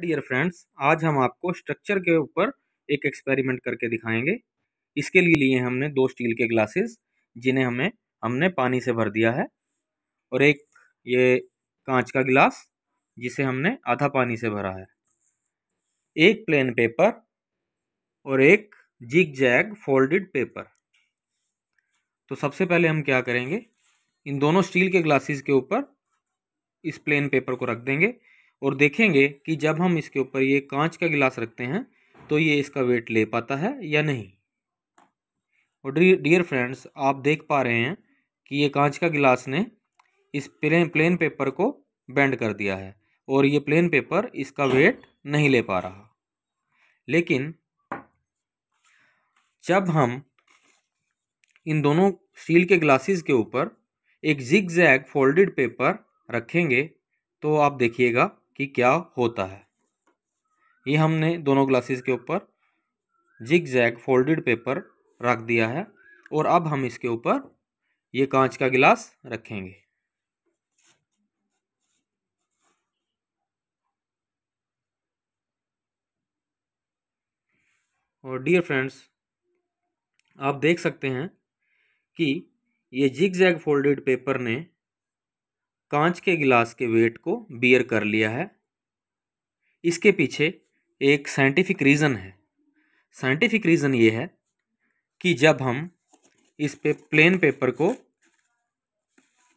dear friends आज हम आपको स्ट्रक्चर के ऊपर एक एक्सपेरिमेंट करके दिखाएंगे इसके लिए लिए हमने दो स्टील के ग्लासेस जिन्हें हमें हमने पानी से भर दिया है और एक ये कांच का गिलास जिसे हमने आधा पानी से भरा है एक प्लेन पेपर और एक जिग जैग फोल्डेड पेपर तो सबसे पहले हम क्या करेंगे इन दोनों स्टील के ग्लासेस के ऊपर इस प्लेन पेपर को रख देंगे और देखेंगे कि जब हम इसके ऊपर ये कांच का गिलास रखते हैं तो ये इसका वेट ले पाता है या नहीं और डियर फ्रेंड्स आप देख पा रहे हैं कि ये कांच का गिलास ने इस प्लेन प्लेन पेपर को बेंड कर दिया है और ये प्लेन पेपर इसका वेट नहीं ले पा रहा लेकिन जब हम इन दोनों स्टील के ग्लासेस के ऊपर एक जिग जैग फोल्डेड पेपर रखेंगे तो आप देखिएगा कि क्या होता है ये हमने दोनों ग्लासेस के ऊपर जिग जैग फोल्डेड पेपर रख दिया है और अब हम इसके ऊपर ये कांच का गिलास रखेंगे और डियर फ्रेंड्स आप देख सकते हैं कि ये जिग जैग फोल्डेड पेपर ने कांच के गिलास के वेट को बियर कर लिया है इसके पीछे एक साइंटिफिक रीज़न है साइंटिफिक रीज़न ये है कि जब हम इस पे प्लेन पेपर को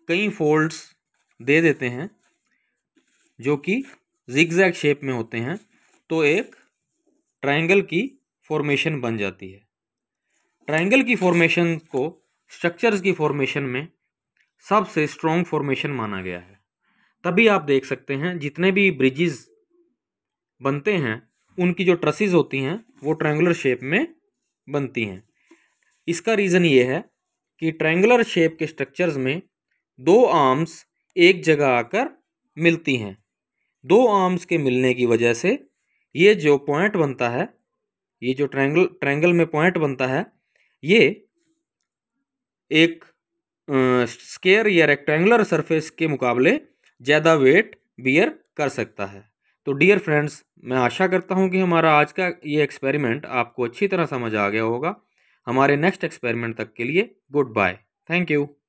कई फोल्ड्स दे देते हैं जो कि जिगजैग शेप में होते हैं तो एक ट्रायंगल की फॉर्मेशन बन जाती है ट्रायंगल की फॉर्मेशन को स्ट्रक्चर्स की फॉर्मेशन में सबसे स्ट्रॉन्ग फॉर्मेशन माना गया है तभी आप देख सकते हैं जितने भी ब्रिजेस बनते हैं उनकी जो ट्रसेज होती हैं वो ट्रायंगुलर शेप में बनती हैं इसका रीज़न ये है कि ट्रायंगुलर शेप के स्ट्रक्चर्स में दो आर्म्स एक जगह आकर मिलती हैं दो आर्म्स के मिलने की वजह से ये जो पॉइंट बनता है ये जो ट्रैंगल ट्रैंगल में पॉइंट बनता है ये एक स्केयर या रेक्टेंगुलर सरफेस के मुकाबले ज़्यादा वेट बियर कर सकता है तो डियर फ्रेंड्स मैं आशा करता हूँ कि हमारा आज का ये एक्सपेरिमेंट आपको अच्छी तरह समझ आ गया होगा हमारे नेक्स्ट एक्सपेरिमेंट तक के लिए गुड बाय थैंक यू